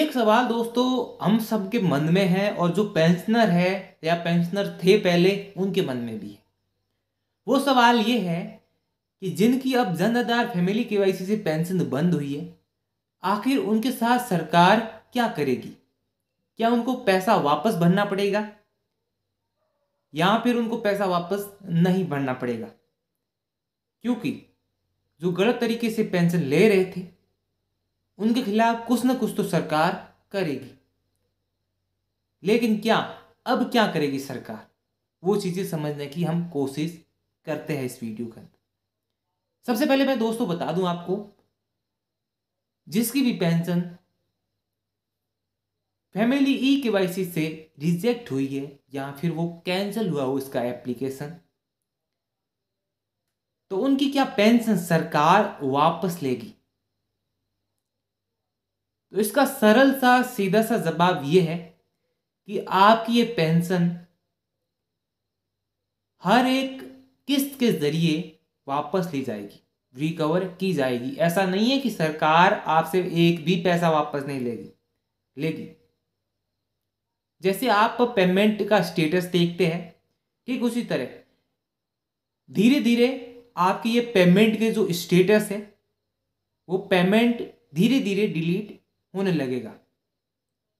एक सवाल दोस्तों हम सबके मन में है और जो पेंशनर है या पेंशनर थे पहले उनके मन में भी है वो सवाल ये है कि जिनकी अब जनदार फैमिली के से पेंशन बंद हुई है आखिर उनके साथ सरकार क्या करेगी क्या उनको पैसा वापस भरना पड़ेगा या फिर उनको पैसा वापस नहीं भरना पड़ेगा क्योंकि जो गलत तरीके से पेंशन ले रहे थे उनके खिलाफ कुछ ना कुछ तो सरकार करेगी लेकिन क्या अब क्या करेगी सरकार वो चीज़ें समझने की हम कोशिश करते हैं इस वीडियो के अंदर सबसे पहले मैं दोस्तों बता दूं आपको जिसकी भी पेंशन फैमिली ई के से रिजेक्ट हुई है या फिर वो कैंसिल हुआ हो इसका एप्लीकेशन तो उनकी क्या पेंशन सरकार वापस लेगी तो इसका सरल सा सीधा सा जवाब यह है कि आपकी ये पेंशन हर एक किस्त के जरिए वापस ली जाएगी रिकवर की जाएगी ऐसा नहीं है कि सरकार आपसे एक भी पैसा वापस नहीं लेगी लेगी जैसे आप पेमेंट का स्टेटस देखते हैं ठीक उसी तरह धीरे धीरे आपकी ये पेमेंट के जो स्टेटस है वो पेमेंट धीरे धीरे डिलीट होने लगेगा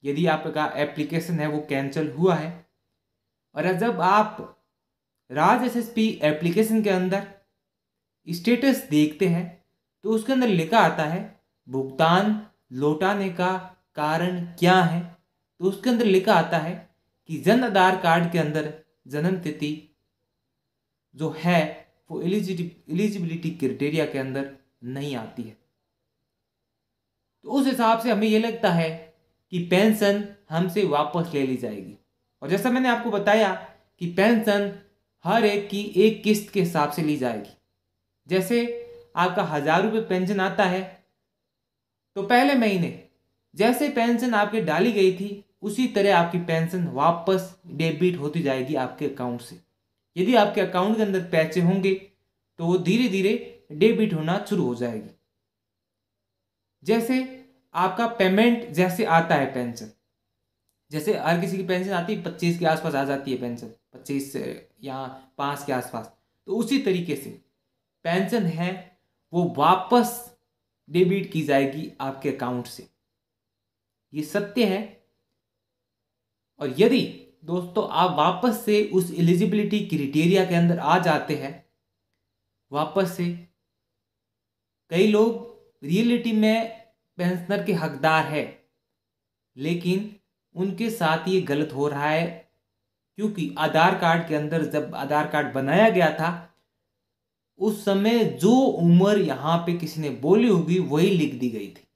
यदि आपका एप्लीकेशन है वो कैंसिल हुआ है और जब आप राज एसएसपी एप्लीकेशन के अंदर स्टेटस देखते हैं तो उसके अंदर लिखा आता है भुगतान लौटाने का कारण क्या है तो उसके अंदर लिखा आता है कि जन आधार कार्ड के अंदर जन्म तिथि जो है वो एलिजिबिलिटी क्रिटेरिया के अंदर नहीं आती है तो उस हिसाब से हमें ये लगता है कि पेंशन हमसे वापस ले ली जाएगी और जैसा मैंने आपको बताया कि पेंशन हर एक की एक किस्त के हिसाब से ली जाएगी जैसे आपका हज़ार रुपये पेंशन आता है तो पहले महीने जैसे पेंशन आपके डाली गई थी उसी तरह आपकी पेंशन वापस डेबिट होती जाएगी आपके अकाउंट से यदि आपके अकाउंट के अंदर पैसे होंगे तो वो धीरे धीरे डेबिट होना शुरू हो जाएगी जैसे आपका पेमेंट जैसे आता है पेंशन जैसे हर किसी की पेंशन आती है पच्चीस के आसपास आ जाती है पेंशन पच्चीस या पाँच के आसपास तो उसी तरीके से पेंशन है वो वापस डेबिट की जाएगी आपके अकाउंट से ये सत्य है और यदि दोस्तों आप वापस से उस एलिजिबिलिटी क्रिटेरिया के अंदर आ जाते हैं वापस से कई लोग रियलिटी में पेंशनर के हकदार है लेकिन उनके साथ ये गलत हो रहा है क्योंकि आधार कार्ड के अंदर जब आधार कार्ड बनाया गया था उस समय जो उम्र यहाँ पे किसी ने बोली होगी वही लिख दी गई थी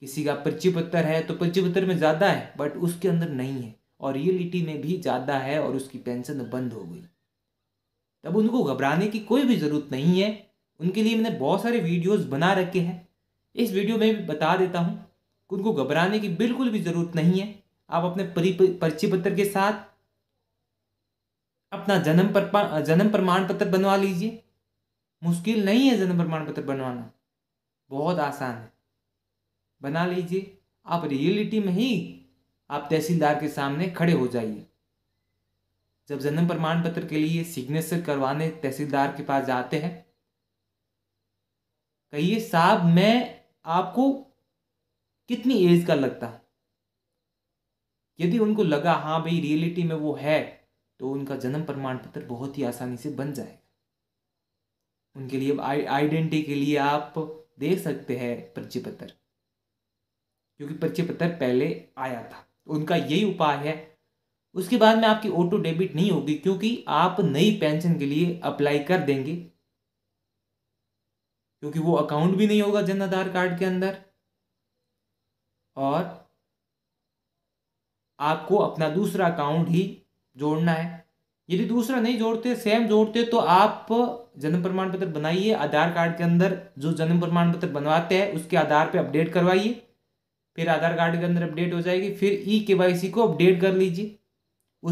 किसी का पर्ची पत्थर है तो पर्ची पत्थर में ज़्यादा है बट उसके अंदर नहीं है और रियलिटी में भी ज़्यादा है और उसकी पेंशन बंद हो गई तब उनको घबराने की कोई भी ज़रूरत नहीं है उनके लिए मैंने बहुत सारे वीडियोस बना रखे हैं इस वीडियो में भी बता देता हूँ उनको घबराने की बिल्कुल भी ज़रूरत नहीं है आप अपने पर्ची पत्र के साथ अपना जन्म पर जन्म प्रमाण पत्र बनवा लीजिए मुश्किल नहीं है जन्म प्रमाण पत्र बनवाना बहुत आसान है बना लीजिए आप रियलिटी में ही आप तहसीलदार के सामने खड़े हो जाइए जब जन्म प्रमाण पत्र के लिए सिग्नेचर करवाने तहसीलदार के पास जाते हैं कहिए साहब मैं आपको कितनी एज का लगता है यदि उनको लगा हाँ भाई रियलिटी में वो है तो उनका जन्म प्रमाण पत्र बहुत ही आसानी से बन जाएगा उनके लिए आइडेंटिटी के लिए आप दे सकते हैं पर्ची पत्र क्योंकि पर्ची पत्र पहले आया था उनका यही उपाय है उसके बाद में आपकी ऑटो डेबिट नहीं होगी क्योंकि आप नई पेंशन के लिए अप्लाई कर देंगे क्योंकि वो अकाउंट भी नहीं होगा जन आधार कार्ड के अंदर और आपको अपना दूसरा अकाउंट ही जोड़ना है यदि दूसरा नहीं जोड़ते सेम जोड़ते तो आप जन्म प्रमाण पत्र बनाइए आधार कार्ड के अंदर जो जन्म प्रमाण पत्र बनवाते हैं उसके आधार पे अपडेट करवाइए फिर आधार कार्ड के अंदर अपडेट हो जाएगी फिर ई के वाई सी को अपडेट कर लीजिए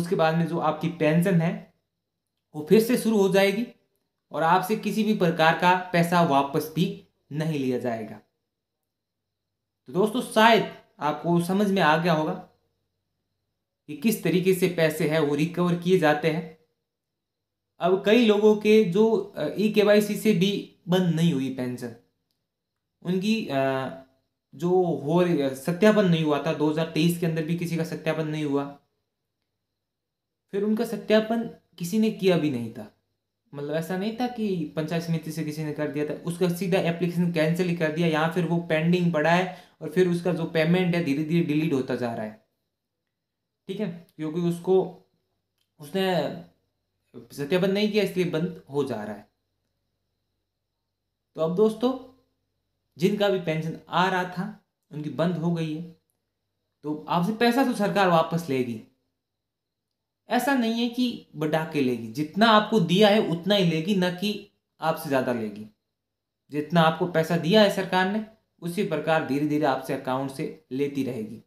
उसके बाद में जो आपकी पेंशन है वो फिर से शुरू हो जाएगी और आपसे किसी भी प्रकार का पैसा वापस भी नहीं लिया जाएगा तो दोस्तों शायद आपको समझ में आ गया होगा कि किस तरीके से पैसे हैं वो रिकवर किए जाते हैं अब कई लोगों के जो ई के e से भी बंद नहीं हुई पेंशन उनकी जो हो सत्यापन नहीं हुआ था 2023 के अंदर भी किसी का सत्यापन नहीं हुआ फिर उनका सत्यापन किसी ने किया भी नहीं था मतलब ऐसा नहीं था कि पंचायत समिति से किसी ने कर दिया था उसका सीधा एप्लीकेशन कैंसिल ही कर दिया या फिर वो पेंडिंग पड़ा है और फिर उसका जो पेमेंट है धीरे धीरे डिलीट होता जा रहा है ठीक है क्योंकि उसको उसने सत्यापन नहीं किया इसलिए बंद हो जा रहा है तो अब दोस्तों जिनका भी पेंशन आ रहा था उनकी बंद हो गई है तो आपसे पैसा तो सरकार वापस लेगी ऐसा नहीं है कि बढ़ा के लेगी जितना आपको दिया है उतना ही लेगी ना कि आपसे ज़्यादा लेगी जितना आपको पैसा दिया है सरकार ने उसी प्रकार धीरे धीरे आपसे अकाउंट से लेती रहेगी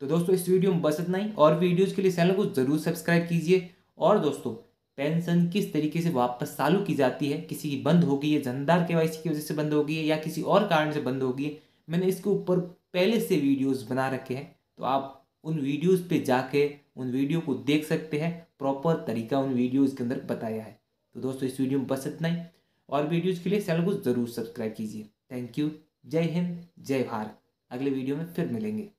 तो दोस्तों इस वीडियो में बस इतना ही और वीडियोज़ के लिए चैनल को ज़रूर सब्सक्राइब कीजिए और दोस्तों पेंशन किस तरीके से वापस चालू की जाती है किसी की बंद हो गई है जनदार के की वजह से बंद हो गई है या किसी और कारण से बंद हो गई है मैंने इसके ऊपर पहले से वीडियोस बना रखे हैं तो आप उन वीडियोस पे जाके उन वीडियो को देख सकते हैं प्रॉपर तरीका उन वीडियोस के अंदर बताया है तो दोस्तों इस वीडियो में बस इतना ही और वीडियोज़ के लिए चैनल को ज़रूर सब्सक्राइब कीजिए थैंक यू जय हिंद जय भारत अगले वीडियो में फिर मिलेंगे